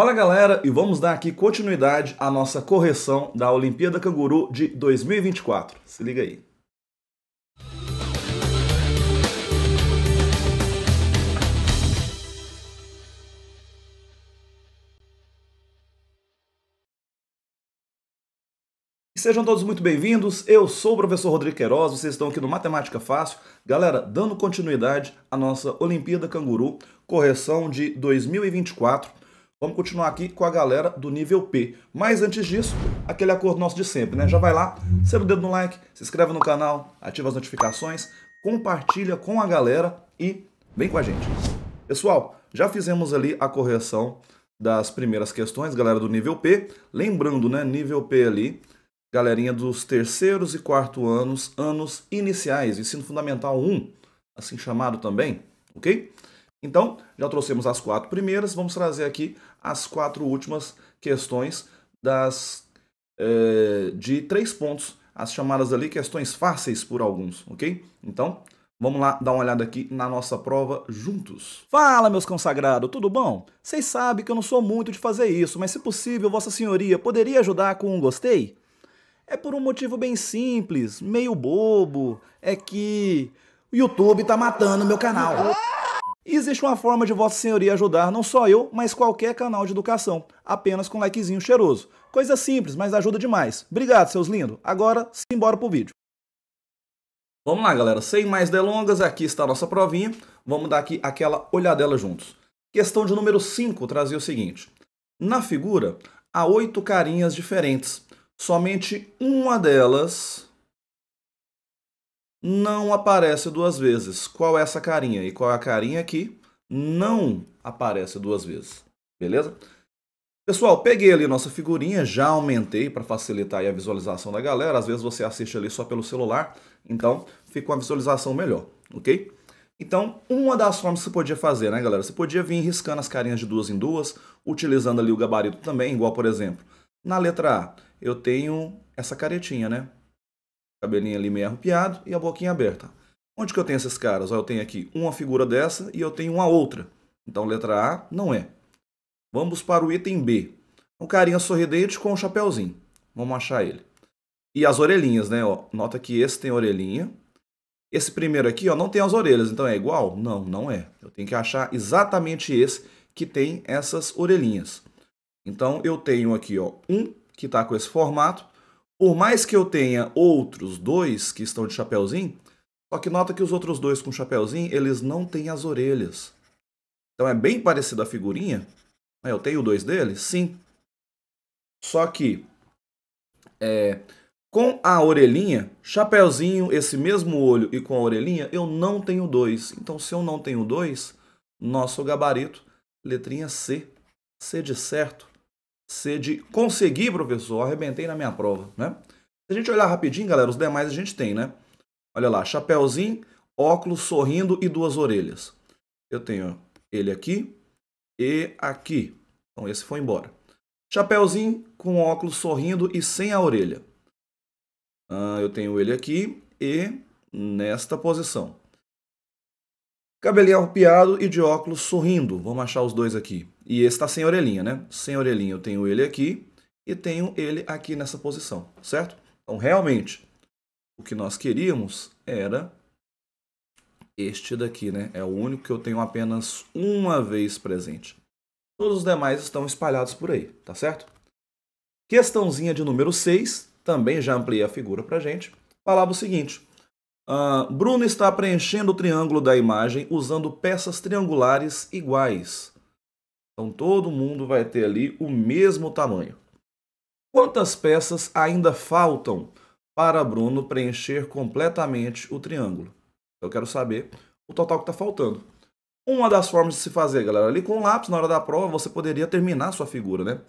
Fala galera, e vamos dar aqui continuidade à nossa correção da Olimpíada Canguru de 2024. Se liga aí. Sejam todos muito bem-vindos. Eu sou o professor Rodrigo Queiroz, vocês estão aqui no Matemática Fácil. Galera, dando continuidade à nossa Olimpíada Canguru, correção de 2024. Vamos continuar aqui com a galera do nível P. Mas antes disso, aquele acordo nosso de sempre, né? Já vai lá, selo o dedo no like, se inscreve no canal, ativa as notificações, compartilha com a galera e vem com a gente. Pessoal, já fizemos ali a correção das primeiras questões, galera do nível P. Lembrando, né? Nível P ali, galerinha dos terceiros e quarto anos, anos iniciais, ensino fundamental 1, assim chamado também, ok? Então, já trouxemos as quatro primeiras, vamos trazer aqui as quatro últimas questões das, é, de três pontos, as chamadas ali questões fáceis por alguns, ok? Então, Vamos lá dar uma olhada aqui na nossa prova juntos. Fala, meus consagrados, tudo bom? Vocês sabem que eu não sou muito de fazer isso, mas se possível, Vossa Senhoria poderia ajudar com um gostei? É por um motivo bem simples, meio bobo, é que o YouTube tá matando meu canal. E existe uma forma de Vossa Senhoria ajudar não só eu, mas qualquer canal de educação, apenas com um likezinho cheiroso. Coisa simples, mas ajuda demais. Obrigado, seus lindos. Agora, simbora pro vídeo. Vamos lá, galera. Sem mais delongas, aqui está a nossa provinha. Vamos dar aqui aquela olhadela juntos. Questão de número 5 trazia o seguinte. Na figura, há oito carinhas diferentes. Somente uma delas não aparece duas vezes. Qual é essa carinha? E qual é a carinha que não aparece duas vezes? Beleza? Pessoal, peguei ali nossa figurinha, já aumentei para facilitar a visualização da galera. Às vezes você assiste ali só pelo celular, então fica uma visualização melhor, ok? Então, uma das formas que você podia fazer, né, galera? Você podia vir riscando as carinhas de duas em duas, utilizando ali o gabarito também, igual, por exemplo, na letra A, eu tenho essa caretinha, né? cabelinho ali meio arrupiado e a boquinha aberta. Onde que eu tenho esses caras? Eu tenho aqui uma figura dessa e eu tenho uma outra. Então, letra A não é. Vamos para o item B. Um carinha sorridente com um chapéuzinho. Vamos achar ele. E as orelhinhas, né? Ó, nota que esse tem orelhinha. Esse primeiro aqui ó, não tem as orelhas, então é igual? Não, não é. Eu tenho que achar exatamente esse que tem essas orelhinhas. Então, eu tenho aqui ó, um que está com esse formato por mais que eu tenha outros dois que estão de chapéuzinho, só que nota que os outros dois com chapéuzinho, eles não têm as orelhas. Então é bem parecido a figurinha. Né? Eu tenho dois deles? Sim. Só que é, com a orelhinha, chapéuzinho, esse mesmo olho e com a orelhinha, eu não tenho dois. Então se eu não tenho dois, nosso gabarito, letrinha C, C de certo ser de conseguir, professor, arrebentei na minha prova, né? Se a gente olhar rapidinho, galera, os demais a gente tem, né? Olha lá, chapéuzinho, óculos, sorrindo e duas orelhas. Eu tenho ele aqui e aqui. Então esse foi embora. Chapeuzinho com óculos sorrindo e sem a orelha. Ah, eu tenho ele aqui e nesta posição. Cabelinho arrupiado e de óculos sorrindo. Vamos achar os dois aqui. E esse está sem orelhinha, né? Sem orelhinha eu tenho ele aqui e tenho ele aqui nessa posição, certo? Então, realmente, o que nós queríamos era este daqui, né? É o único que eu tenho apenas uma vez presente. Todos os demais estão espalhados por aí, tá certo? Questãozinha de número 6, também já ampliei a figura para gente. Falava o seguinte, uh, Bruno está preenchendo o triângulo da imagem usando peças triangulares iguais. Então todo mundo vai ter ali o mesmo tamanho. Quantas peças ainda faltam para Bruno preencher completamente o triângulo? Eu quero saber o total que está faltando. Uma das formas de se fazer, galera, ali com o lápis, na hora da prova, você poderia terminar sua figura, né?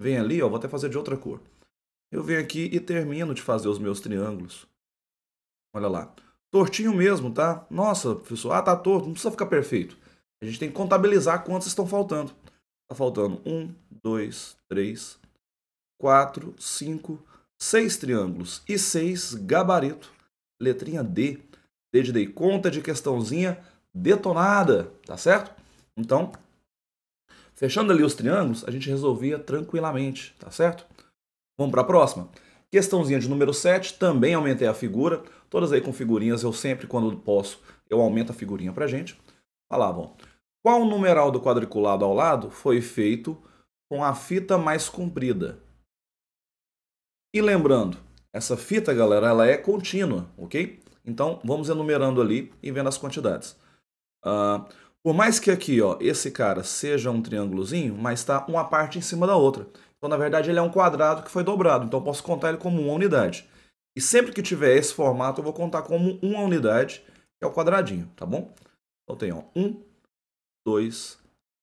Vem ali, ó, vou até fazer de outra cor. Eu venho aqui e termino de fazer os meus triângulos. Olha lá. Tortinho mesmo, tá? Nossa, professor, ah, tá torto, não precisa ficar perfeito. A gente tem que contabilizar quantos estão faltando. Tá faltando um, dois, três, quatro, cinco, seis triângulos e seis gabarito. Letrinha D. D de dei conta de questãozinha detonada, tá certo? Então, fechando ali os triângulos, a gente resolvia tranquilamente, tá certo? Vamos para a próxima. Questãozinha de número 7, também aumentei a figura. Todas aí com figurinhas, eu sempre, quando posso, eu aumento a figurinha pra gente. falavam qual o numeral do quadriculado ao lado foi feito com a fita mais comprida? E lembrando, essa fita, galera, ela é contínua, ok? Então, vamos enumerando ali e vendo as quantidades. Uh, por mais que aqui, ó, esse cara seja um triângulozinho, mas está uma parte em cima da outra. Então, na verdade, ele é um quadrado que foi dobrado. Então, eu posso contar ele como uma unidade. E sempre que tiver esse formato, eu vou contar como uma unidade, que é o quadradinho, tá bom? Então, tem ó, 1, um, 2,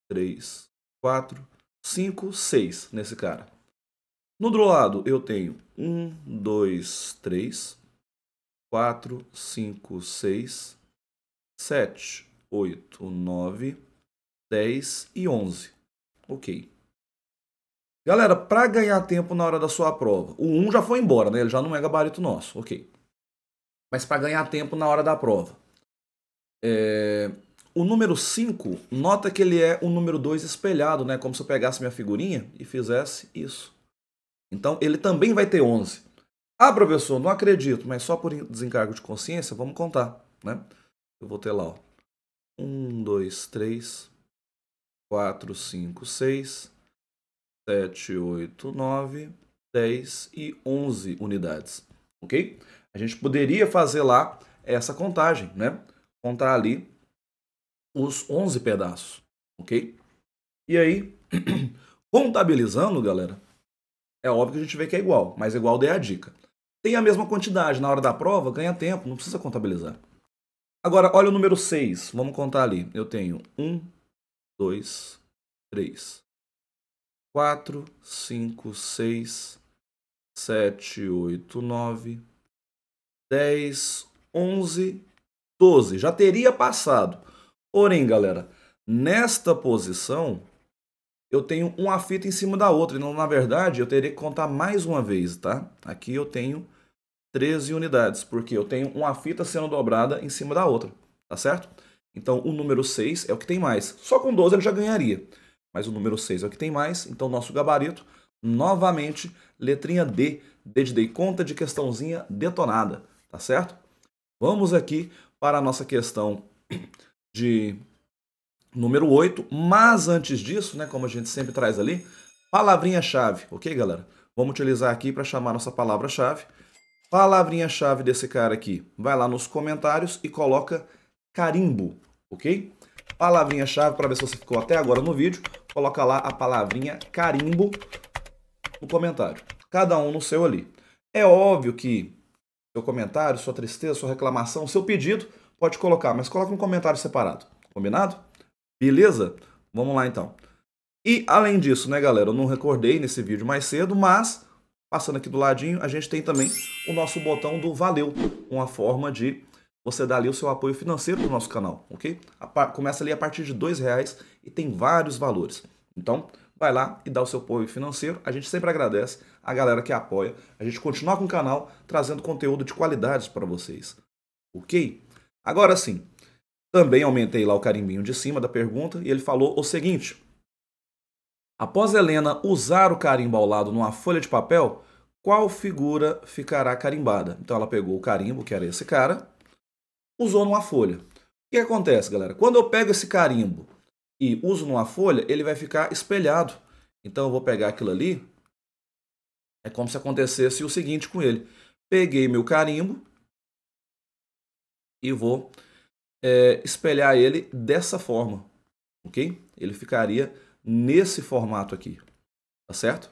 3, 4, 5, 6 nesse cara. No outro lado, eu tenho 1, 2, 3, 4, 5, 6, 7, 8, 9, 10 e 11. Ok. Galera, para ganhar tempo na hora da sua prova, o 1 já foi embora, né? Ele já não é gabarito nosso, ok. Mas para ganhar tempo na hora da prova, é... O número 5, nota que ele é o número 2 espelhado, né? como se eu pegasse minha figurinha e fizesse isso. Então, ele também vai ter 11. Ah, professor, não acredito, mas só por desencargo de consciência, vamos contar. Né? Eu vou ter lá, ó. 1, 2, 3, 4, 5, 6, 7, 8, 9, 10 e 11 unidades, ok? A gente poderia fazer lá essa contagem, né? Contar ali os 11 pedaços, ok? E aí, contabilizando, galera, é óbvio que a gente vê que é igual, mas igual dê a dica. Tem a mesma quantidade, na hora da prova ganha tempo, não precisa contabilizar. Agora, olha o número 6, vamos contar ali. Eu tenho 1, 2, 3, 4, 5, 6, 7, 8, 9, 10, 11, 12. Já teria passado. Porém, galera, nesta posição, eu tenho uma fita em cima da outra. Então, na verdade, eu teria que contar mais uma vez, tá? Aqui eu tenho 13 unidades, porque eu tenho uma fita sendo dobrada em cima da outra, tá certo? Então, o número 6 é o que tem mais. Só com 12 ele já ganharia. Mas o número 6 é o que tem mais, então nosso gabarito, novamente, letrinha D, D de dei conta de questãozinha detonada, tá certo? Vamos aqui para a nossa questão de número 8. Mas antes disso, né, como a gente sempre traz ali, palavrinha-chave, ok, galera? Vamos utilizar aqui para chamar nossa palavra-chave. Palavrinha-chave desse cara aqui. Vai lá nos comentários e coloca carimbo, ok? Palavrinha-chave, para ver se você ficou até agora no vídeo, coloca lá a palavrinha carimbo no comentário. Cada um no seu ali. É óbvio que seu comentário, sua tristeza, sua reclamação, seu pedido pode colocar, mas coloca um comentário separado. Combinado? Beleza? Vamos lá então. E além disso, né, galera, eu não recordei nesse vídeo mais cedo, mas passando aqui do ladinho, a gente tem também o nosso botão do valeu, uma forma de você dar ali o seu apoio financeiro para o nosso canal, ok? Começa ali a partir de dois reais e tem vários valores. Então, vai lá e dá o seu apoio financeiro. A gente sempre agradece a galera que apoia. A gente continua com o canal trazendo conteúdo de qualidades para vocês, ok? Agora sim, também aumentei lá o carimbinho de cima da pergunta e ele falou o seguinte: Após Helena usar o carimbo ao lado numa folha de papel, qual figura ficará carimbada? Então ela pegou o carimbo, que era esse cara, usou numa folha. O que acontece, galera? Quando eu pego esse carimbo e uso numa folha, ele vai ficar espelhado. Então eu vou pegar aquilo ali. É como se acontecesse o seguinte com ele. Peguei meu carimbo e vou é, espelhar ele dessa forma, ok? Ele ficaria nesse formato aqui, tá certo?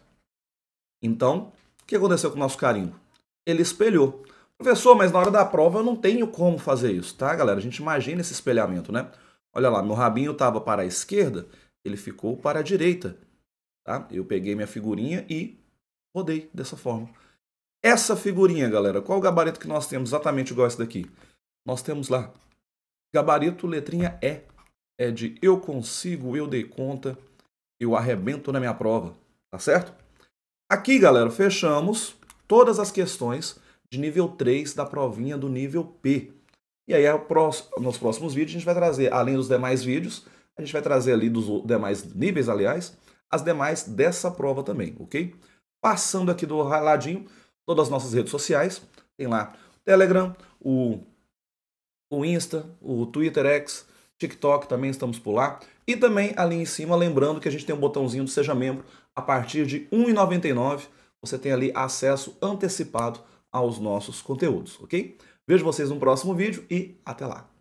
Então, o que aconteceu com o nosso carimbo? Ele espelhou. Professor, mas na hora da prova eu não tenho como fazer isso, tá, galera? A gente imagina esse espelhamento, né? Olha lá, meu rabinho estava para a esquerda, ele ficou para a direita, tá? Eu peguei minha figurinha e rodei dessa forma. Essa figurinha, galera, qual o gabarito que nós temos exatamente igual esse daqui? nós temos lá gabarito letrinha E. É de eu consigo, eu dei conta, eu arrebento na minha prova, tá certo? Aqui, galera, fechamos todas as questões de nível 3 da provinha do nível P. E aí, nos próximos vídeos, a gente vai trazer, além dos demais vídeos, a gente vai trazer ali dos demais níveis, aliás, as demais dessa prova também, ok? Passando aqui do raladinho, todas as nossas redes sociais, tem lá o Telegram, o o Insta, o Twitter X, TikTok também estamos por lá. E também ali em cima, lembrando que a gente tem um botãozinho do Seja Membro. A partir de R$ 1,99 você tem ali acesso antecipado aos nossos conteúdos, ok? Vejo vocês no próximo vídeo e até lá!